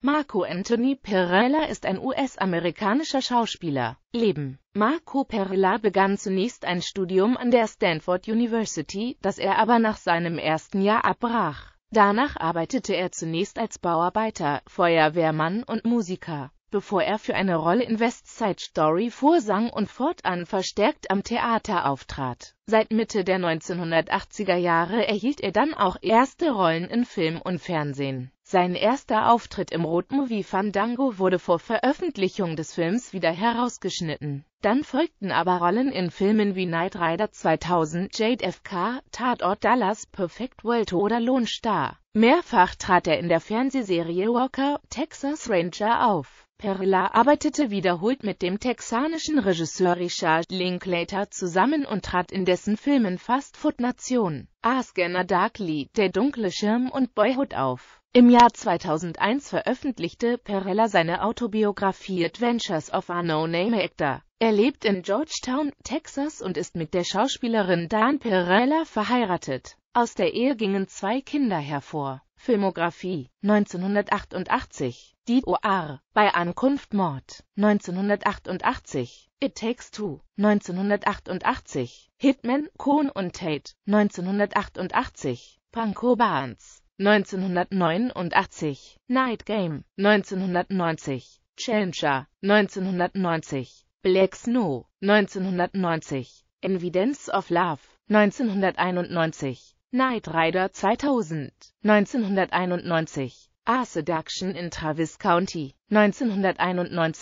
Marco Anthony Perella ist ein US-amerikanischer Schauspieler. Leben Marco Perella begann zunächst ein Studium an der Stanford University, das er aber nach seinem ersten Jahr abbrach. Danach arbeitete er zunächst als Bauarbeiter, Feuerwehrmann und Musiker bevor er für eine Rolle in West Side Story vorsang und fortan verstärkt am Theater auftrat. Seit Mitte der 1980er Jahre erhielt er dann auch erste Rollen in Film und Fernsehen. Sein erster Auftritt im Rotmovie Fandango wurde vor Veröffentlichung des Films wieder herausgeschnitten. Dann folgten aber Rollen in Filmen wie Knight Rider 2000, Jade FK, Tatort Dallas, Perfect World oder Lone Star. Mehrfach trat er in der Fernsehserie Walker, Texas Ranger auf. Perla arbeitete wiederholt mit dem texanischen Regisseur Richard Linklater zusammen und trat in dessen Filmen Fast Food Nation, A Scanner Darkly, Der dunkle Schirm und Boyhood auf. Im Jahr 2001 veröffentlichte Perella seine Autobiografie Adventures of a No-Name Actor. Er lebt in Georgetown, Texas und ist mit der Schauspielerin Dan Perella verheiratet. Aus der Ehe gingen zwei Kinder hervor. Filmografie 1988 Die O.R. Bei Ankunft Mord 1988 It Takes Two 1988 Hitman, Cohn und Tate 1988 Panko Barnes 1989 Night Game 1990 Challenger 1990 Black Snow 1990 Evidence of Love 1991 Knight Rider 2000, 1991, A Seduction in Travis County, 1991,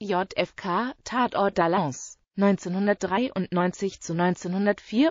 JFK, Tatort Dallas, 1993 zu 1994,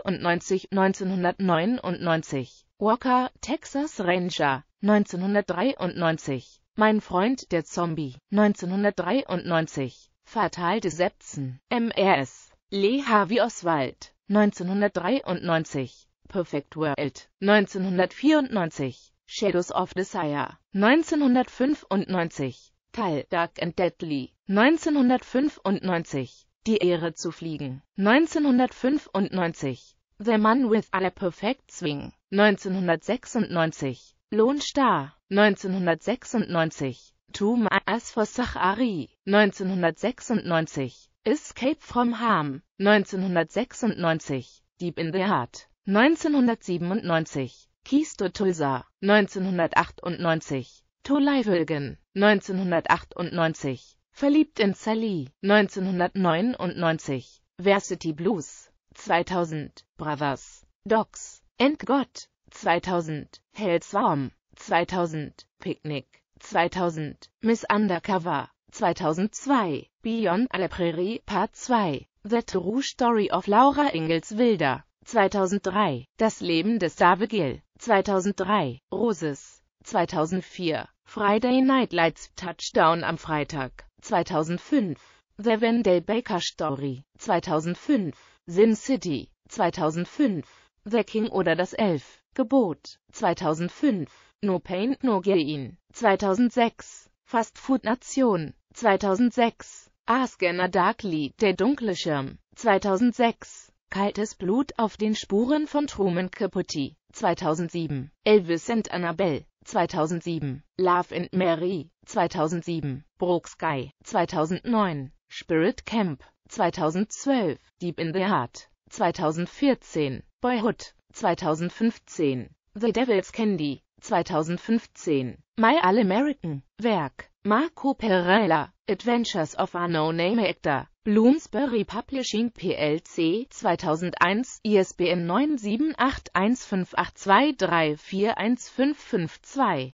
1999, Walker, Texas Ranger, 1993, Mein Freund der Zombie, 1993, Fatal Deception, MRS, Lee Harvey Oswald, 1993, Perfect World, 1994, Shadows of Desire, 1995, Teil Dark and Deadly, 1995, Die Ehre zu fliegen, 1995, The Man with a Perfect Swing, 1996, Lone Star, 1996, To My As for Sahari, 1996, Escape from Harm, 1996, Deep in the Heart, 1997, Kisto Tulsa, 1998, Tolaiwilgen, 1998, Verliebt in Sally, 1999, Varsity Blues, 2000, Brothers Dogs And God, 2000, Hellswarm, 2000, Picnic, 2000, Miss Undercover, 2002, Beyond a la Prairie Part 2, The True Story of Laura Ingalls Wilder, 2003, Das Leben des David Gill, 2003, Roses, 2004, Friday Night Lights, Touchdown am Freitag, 2005, The Wendell Baker Story, 2005, Sin City, 2005, The King oder das Elf, Gebot, 2005, No Pain, No Gain, 2006, Fast Food Nation, 2006, A Scanner Darkly, Der dunkle Schirm, 2006, Kaltes Blut auf den Spuren von Truman Capote, 2007. Elvis and Annabelle, 2007. Love and Mary, 2007. Broke Sky, 2009. Spirit Camp, 2012. Deep in the Heart, 2014. Boyhood, 2015. The Devil's Candy, 2015. My All-American. Werk. Marco Perella. Adventures of a No-Name Actor. Bloomsbury Publishing PLC 2001 ISBN 9781582341552